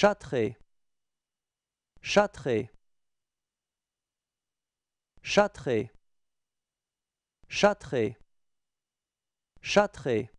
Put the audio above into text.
Chatré, Chatré, Châtrée, Châtrée, Châtrée.